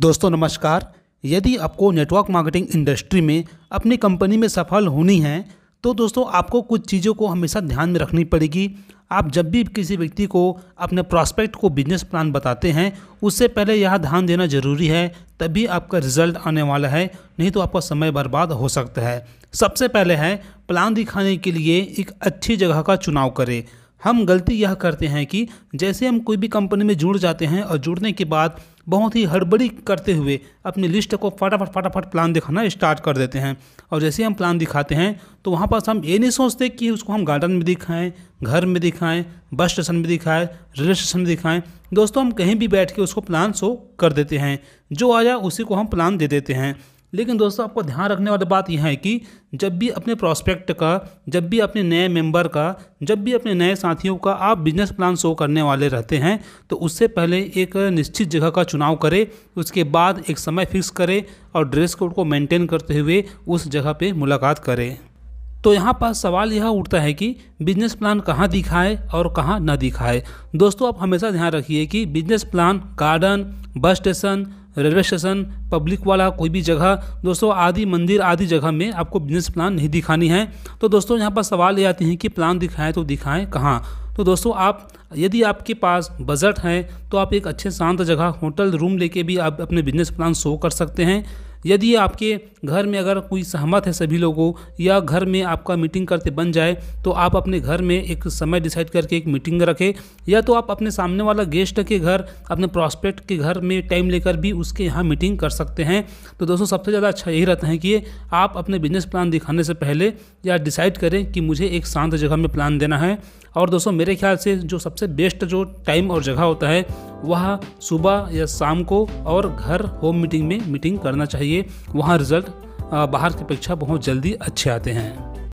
दोस्तों नमस्कार यदि आपको नेटवर्क मार्केटिंग इंडस्ट्री में अपनी कंपनी में सफल होनी है तो दोस्तों आपको कुछ चीज़ों को हमेशा ध्यान में रखनी पड़ेगी आप जब भी किसी व्यक्ति को अपने प्रॉस्पेक्ट को बिजनेस प्लान बताते हैं उससे पहले यह ध्यान देना जरूरी है तभी आपका रिजल्ट आने वाला है नहीं तो आपका समय बर्बाद हो सकता है सबसे पहले है प्लान दिखाने के लिए एक अच्छी जगह का चुनाव करें हम गलती यह करते हैं कि जैसे हम कोई भी कंपनी में जुड़ जाते हैं और जुड़ने के बाद बहुत ही हड़बड़ी करते हुए अपनी लिस्ट को फटाफट फटाफट प्लान दिखाना स्टार्ट कर देते हैं और जैसे हम प्लान दिखाते हैं तो वहाँ पर हम ये नहीं सोचते कि उसको हम गार्डन में दिखाएं घर में दिखाएं बस स्टेशन में दिखाएं रेलवे स्टेशन में दिखाएं दोस्तों हम कहीं भी बैठ के उसको प्लान शो कर देते हैं जो आया उसी को हम प्लान दे देते हैं लेकिन दोस्तों आपको ध्यान रखने वाली बात यह है कि जब भी अपने प्रोस्पेक्ट का जब भी अपने नए मेंबर का जब भी अपने नए साथियों का आप बिजनेस प्लान शो करने वाले रहते हैं तो उससे पहले एक निश्चित जगह का चुनाव करें उसके बाद एक समय फिक्स करें और ड्रेस कोड को मेंटेन करते हुए उस जगह पर मुलाकात करें तो यहाँ पर सवाल यह उठता है कि बिजनेस प्लान कहाँ दिखाए और कहाँ न दिखाए दोस्तों आप हमेशा ध्यान रखिए कि business plan garden bus station railway station public वाला कोई भी जगह दोस्तों आदि मंदिर आदि जगह में आपको बिजनेस प्लान नहीं दिखानी है तो दोस्तों यहाँ पर सवाल ये आते हैं कि प्लान दिखाएं तो दिखाएं कहाँ तो दोस्तों आप यदि आपके पास बजट है तो आप एक अच्छे शांत जगह होटल रूम लेके भी आप अपने बिजनेस प्लान शो कर सकते हैं यदि आपके घर में अगर कोई सहमत है सभी लोगों या घर में आपका मीटिंग करते बन जाए तो आप अपने घर में एक समय डिसाइड करके एक मीटिंग रखें या तो आप अपने सामने वाला गेस्ट के घर अपने प्रॉस्पेक्ट के घर में टाइम लेकर भी उसके यहाँ मीटिंग कर सकते हैं तो दोस्तों सबसे ज़्यादा अच्छा यही रहता है कि आप अपने बिजनेस प्लान दिखाने से पहले या डिसाइड करें कि मुझे एक शांत जगह में प्लान देना है और दोस्तों मेरे ख्याल से जो सबसे बेस्ट जो टाइम और जगह होता है वहाँ सुबह या शाम को और घर होम मीटिंग में मीटिंग करना चाहिए वहाँ रिजल्ट बाहर की अपेक्षा बहुत जल्दी अच्छे आते हैं